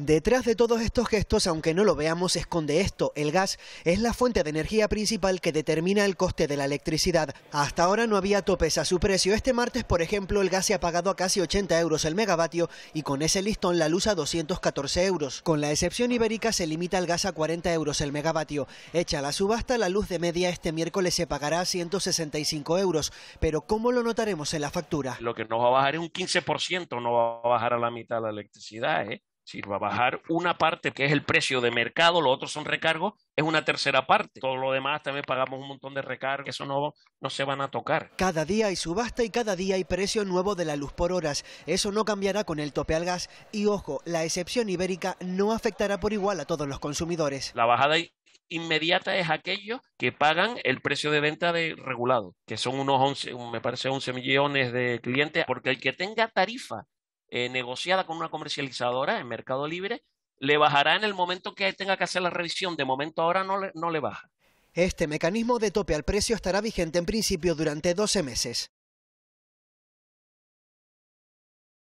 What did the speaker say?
Detrás de todos estos gestos, aunque no lo veamos, esconde esto. El gas es la fuente de energía principal que determina el coste de la electricidad. Hasta ahora no había topes a su precio. Este martes, por ejemplo, el gas se ha pagado a casi 80 euros el megavatio y con ese listón la luz a 214 euros. Con la excepción ibérica se limita el gas a 40 euros el megavatio. Hecha la subasta, la luz de media este miércoles se pagará a 165 euros. Pero ¿cómo lo notaremos en la factura? Lo que nos va a bajar es un 15%, no va a bajar a la mitad la electricidad. ¿eh? Si va a bajar una parte, que es el precio de mercado, lo otro son recargos, es una tercera parte. Todo lo demás también pagamos un montón de recargos, eso no, no se van a tocar. Cada día hay subasta y cada día hay precio nuevo de la luz por horas. Eso no cambiará con el tope al gas y ojo, la excepción ibérica no afectará por igual a todos los consumidores. La bajada inmediata es aquellos que pagan el precio de venta de regulado, que son unos 11, me parece 11 millones de clientes, porque el que tenga tarifa eh, negociada con una comercializadora en Mercado Libre, le bajará en el momento que tenga que hacer la revisión. De momento ahora no le, no le baja. Este mecanismo de tope al precio estará vigente en principio durante 12 meses.